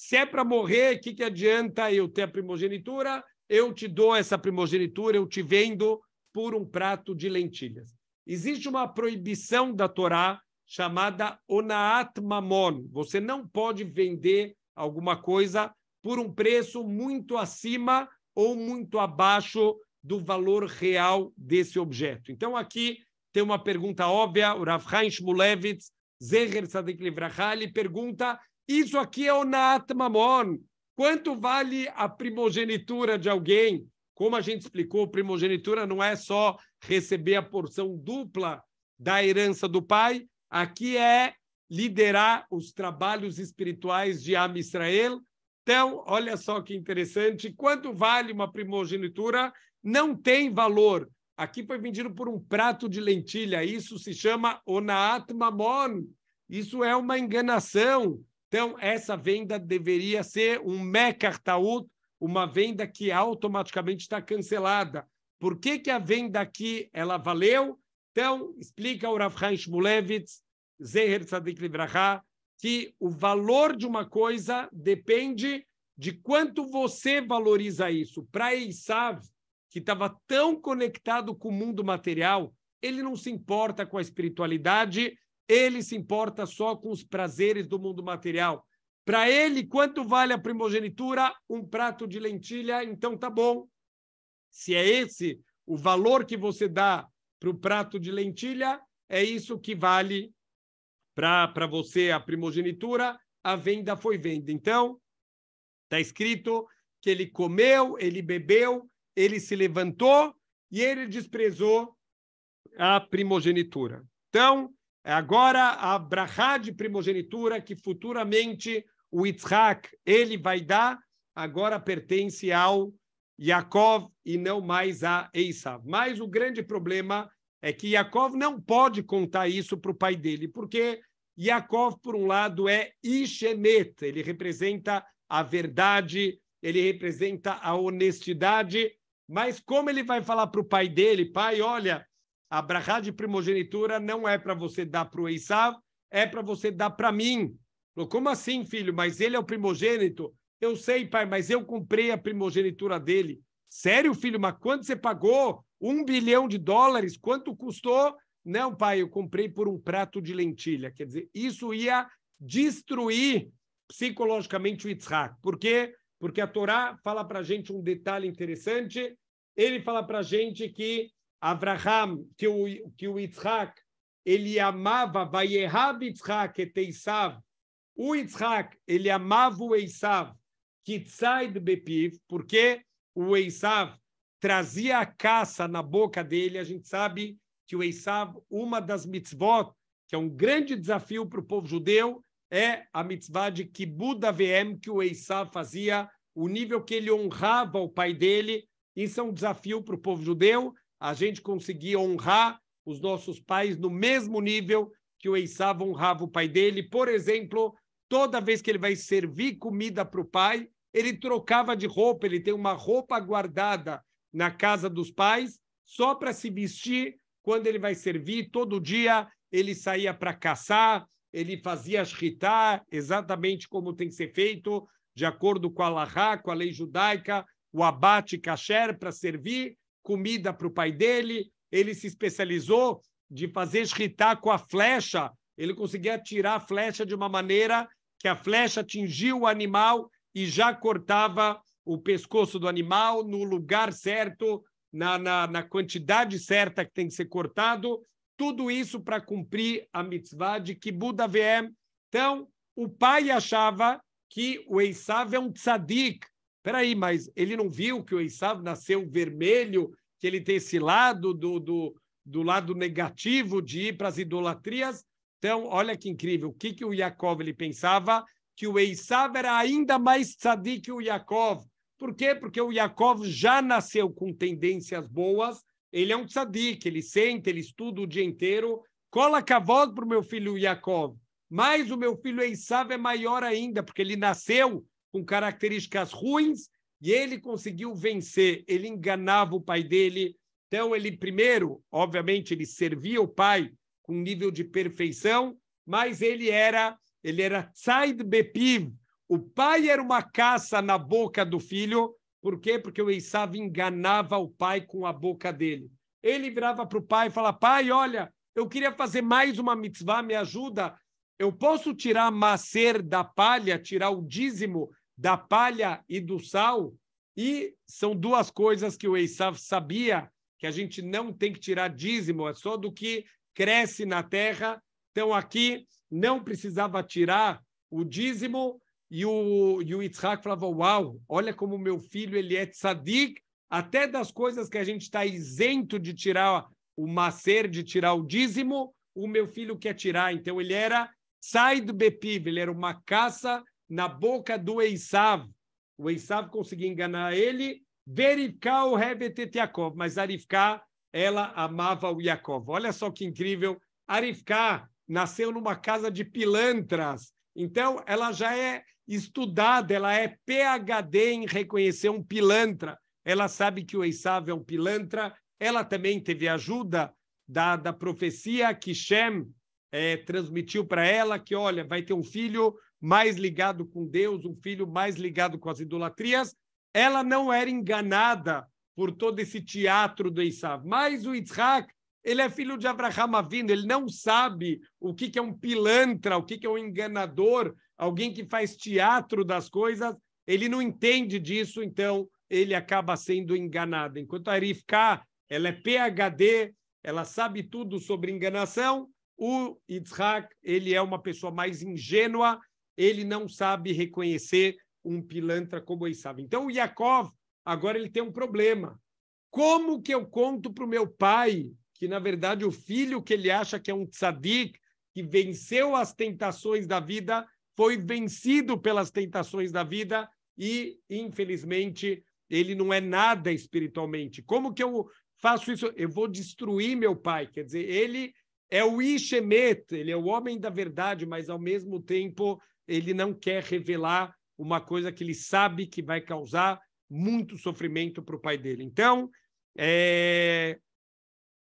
se é para morrer, o que, que adianta eu ter a primogenitura? Eu te dou essa primogenitura, eu te vendo por um prato de lentilhas. Existe uma proibição da Torá chamada Onaat Mamon. Você não pode vender alguma coisa por um preço muito acima ou muito abaixo do valor real desse objeto. Então, aqui tem uma pergunta óbvia, o Rav Heinz Mulevitz, Zeher Sadek Livraha, ele pergunta isso aqui é o Naat Mamon. Quanto vale a primogenitura de alguém? Como a gente explicou, primogenitura não é só receber a porção dupla da herança do pai, aqui é liderar os trabalhos espirituais de Am Israel. Então, olha só que interessante, quanto vale uma primogenitura? Não tem valor. Aqui foi vendido por um prato de lentilha, isso se chama Onaat Mamon. Isso é uma enganação. Então, essa venda deveria ser um mecartaut, uma venda que automaticamente está cancelada. Por que, que a venda aqui ela valeu? Então, explica o Rav Shmulevitz, Zeher Tzadik Livraha, que o valor de uma coisa depende de quanto você valoriza isso. Para Eissav, que estava tão conectado com o mundo material, ele não se importa com a espiritualidade ele se importa só com os prazeres do mundo material. Para ele, quanto vale a primogenitura? Um prato de lentilha, então tá bom. Se é esse o valor que você dá para o prato de lentilha, é isso que vale para você a primogenitura. A venda foi venda. Então, está escrito que ele comeu, ele bebeu, ele se levantou e ele desprezou a primogenitura. Então, é agora a brahá de primogenitura que futuramente o Yitzhak, ele vai dar, agora pertence ao Yaakov e não mais a Esav. Mas o grande problema é que Yaakov não pode contar isso para o pai dele, porque Yaakov, por um lado, é Ishemet, ele representa a verdade, ele representa a honestidade, mas como ele vai falar para o pai dele, pai, olha, a brahá de primogenitura não é para você dar para o Eissav, é para você dar para mim. Falou, como assim, filho? Mas ele é o primogênito. Eu sei, pai, mas eu comprei a primogenitura dele. Sério, filho? Mas quanto você pagou? Um bilhão de dólares? Quanto custou? Não, pai, eu comprei por um prato de lentilha. Quer dizer, isso ia destruir psicologicamente o Yitzhak. Por quê? Porque a Torá fala para gente um detalhe interessante. Ele fala para gente que Abraham, que o, que o Yitzhak, ele amava, Vayehab Yitzhak et Eisav, o Yitzhak, ele amava o Eisav, do Bepiv, porque o Eisav trazia a caça na boca dele. A gente sabe que o Eisav, uma das mitzvot, que é um grande desafio para o povo judeu, é a mitzvah de Kibud Avem, que o Eisav fazia, o nível que ele honrava o pai dele. Isso é um desafio para o povo judeu a gente conseguir honrar os nossos pais no mesmo nível que o Eissava honrava o pai dele. Por exemplo, toda vez que ele vai servir comida para o pai, ele trocava de roupa, ele tem uma roupa guardada na casa dos pais, só para se vestir quando ele vai servir. Todo dia ele saía para caçar, ele fazia shritá, exatamente como tem que ser feito, de acordo com a Lahá, com a lei judaica, o abate kasher para servir comida para o pai dele, ele se especializou de fazer shritá com a flecha, ele conseguia tirar a flecha de uma maneira que a flecha atingiu o animal e já cortava o pescoço do animal no lugar certo, na, na, na quantidade certa que tem que ser cortado, tudo isso para cumprir a mitzvah de que Buda VM. Então, o pai achava que o Eisav é um tzadik. Peraí, mas ele não viu que o Eisav nasceu vermelho que ele tem esse lado do, do, do lado negativo de ir para as idolatrias. Então, olha que incrível, o que, que o Yaakov ele pensava? Que o Eissav era ainda mais tzadik que o Yaakov. Por quê? Porque o Yaakov já nasceu com tendências boas, ele é um tzadik, ele senta, ele estuda o dia inteiro, cola cavalo para o meu filho Yaakov. Mas o meu filho Eissav é maior ainda, porque ele nasceu com características ruins e ele conseguiu vencer, ele enganava o pai dele. Então, ele primeiro, obviamente, ele servia o pai com um nível de perfeição, mas ele era, ele era side Bepiv. O pai era uma caça na boca do filho. Por quê? Porque o Eissav enganava o pai com a boca dele. Ele virava para o pai e falava: Pai, olha, eu queria fazer mais uma mitzvah, me ajuda. Eu posso tirar macer da palha, tirar o dízimo da palha e do sal, e são duas coisas que o Eissav sabia que a gente não tem que tirar dízimo, é só do que cresce na terra. Então aqui não precisava tirar o dízimo e o, e o Yitzhak falava, uau, olha como meu filho ele é tzadik, até das coisas que a gente está isento de tirar o macer, de tirar o dízimo, o meu filho quer tirar. Então ele era sai do bepiv, ele era uma caça na boca do Eissav. O Eissav conseguia enganar ele, verificar o Rebetet Yaakov, mas Arifká, ela amava o Yaakov. Olha só que incrível, Arifká nasceu numa casa de pilantras, então ela já é estudada, ela é PhD em reconhecer um pilantra. Ela sabe que o Eissav é um pilantra, ela também teve ajuda da, da profecia que Shem é, transmitiu para ela que, olha, vai ter um filho mais ligado com Deus, um filho mais ligado com as idolatrias, ela não era enganada por todo esse teatro do Isav. Mas o Isaac, ele é filho de Abraham Avino, ele não sabe o que, é um pilantra, o que, é um enganador, alguém que faz teatro das coisas, ele não entende disso, então ele acaba sendo enganado. Enquanto a Rivka, ela é PHD, ela sabe tudo sobre enganação, o Yitzhak, ele é uma pessoa mais ingênua, ele não sabe reconhecer um pilantra como sabe. Então, o agora ele tem um problema. Como que eu conto para o meu pai que, na verdade, o filho que ele acha que é um tzadik, que venceu as tentações da vida, foi vencido pelas tentações da vida e, infelizmente, ele não é nada espiritualmente. Como que eu faço isso? Eu vou destruir meu pai. Quer dizer, ele é o Ishemet, ele é o homem da verdade, mas, ao mesmo tempo, ele não quer revelar uma coisa que ele sabe que vai causar muito sofrimento para o pai dele. Então, é...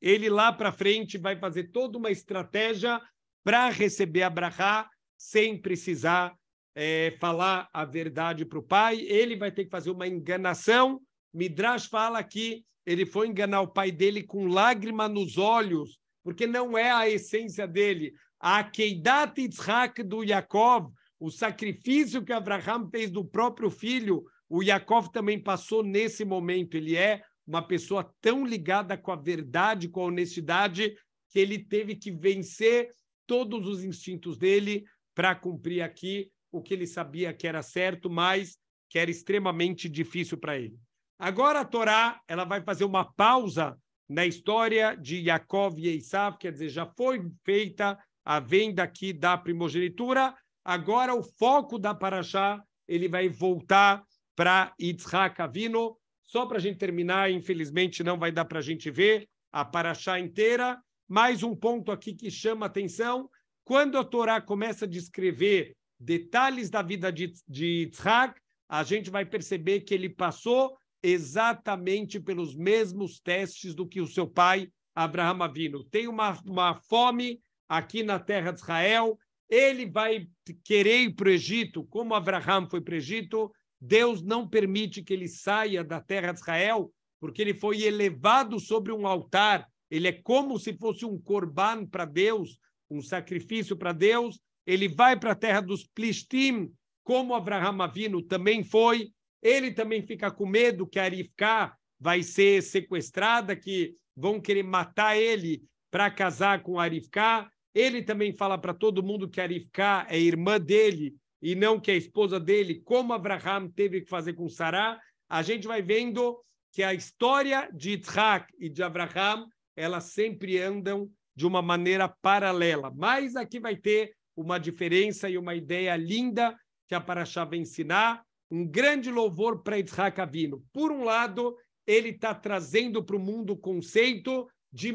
ele lá para frente vai fazer toda uma estratégia para receber a sem precisar é, falar a verdade para o pai. Ele vai ter que fazer uma enganação. Midrash fala que ele foi enganar o pai dele com lágrima nos olhos, porque não é a essência dele. A Keidat Yitzhak do Yaakov o sacrifício que Abraham fez do próprio filho, o Yaakov também passou nesse momento. Ele é uma pessoa tão ligada com a verdade, com a honestidade, que ele teve que vencer todos os instintos dele para cumprir aqui o que ele sabia que era certo, mas que era extremamente difícil para ele. Agora a Torá ela vai fazer uma pausa na história de Yaakov e Esav, quer dizer, já foi feita a venda aqui da primogenitura, Agora o foco da Paraxá, ele vai voltar para Yitzhak Avino. Só para a gente terminar, infelizmente não vai dar para a gente ver a Paraxá inteira. Mais um ponto aqui que chama atenção. Quando a Torá começa a descrever detalhes da vida de, de Yitzhak, a gente vai perceber que ele passou exatamente pelos mesmos testes do que o seu pai, Abraham Avino. Tem uma, uma fome aqui na terra de Israel, ele vai querer ir para o Egito, como Abraham foi para o Egito, Deus não permite que ele saia da terra de Israel, porque ele foi elevado sobre um altar, ele é como se fosse um corban para Deus, um sacrifício para Deus, ele vai para a terra dos Plistim, como Abraham Avino também foi, ele também fica com medo que Arifká vai ser sequestrada, que vão querer matar ele para casar com Arifká, ele também fala para todo mundo que Arifká é irmã dele e não que é esposa dele, como Abraham teve que fazer com Sará. A gente vai vendo que a história de Isaac e de Abraham, elas sempre andam de uma maneira paralela. Mas aqui vai ter uma diferença e uma ideia linda que a Paraxá vai ensinar. Um grande louvor para Isaac Avino. Por um lado, ele está trazendo para o mundo o conceito de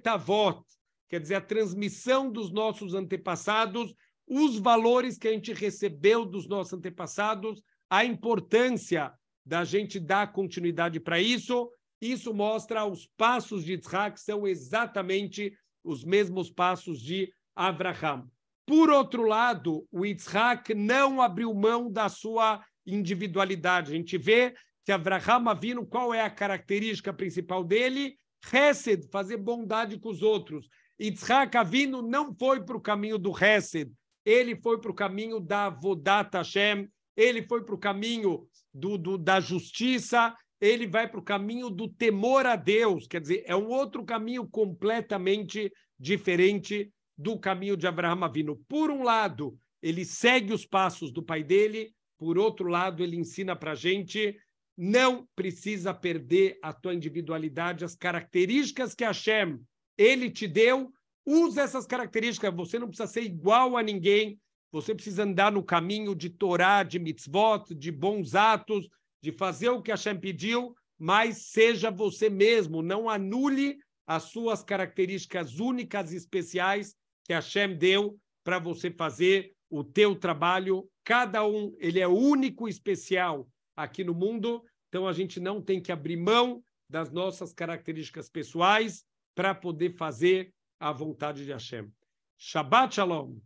Tavot quer dizer, a transmissão dos nossos antepassados, os valores que a gente recebeu dos nossos antepassados, a importância da gente dar continuidade para isso. Isso mostra os passos de Yitzhak, que são exatamente os mesmos passos de Abraham. Por outro lado, o Yitzhak não abriu mão da sua individualidade. A gente vê que Abraham Avino, qual é a característica principal dele? Hesed, fazer bondade com os outros. Yitzhak Avinu não foi para o caminho do Hesed, ele foi para o caminho da Avodat Hashem, ele foi para o caminho do, do, da justiça, ele vai para o caminho do temor a Deus, quer dizer, é um outro caminho completamente diferente do caminho de Abraão Avino. Por um lado, ele segue os passos do pai dele, por outro lado, ele ensina para a gente não precisa perder a tua individualidade, as características que Hashem ele te deu, usa essas características. Você não precisa ser igual a ninguém, você precisa andar no caminho de Torá, de mitzvot, de bons atos, de fazer o que Hashem pediu, mas seja você mesmo, não anule as suas características únicas e especiais que Hashem deu para você fazer o teu trabalho. Cada um, ele é único e especial aqui no mundo, então a gente não tem que abrir mão das nossas características pessoais para poder fazer a vontade de Hashem. Shabbat Shalom.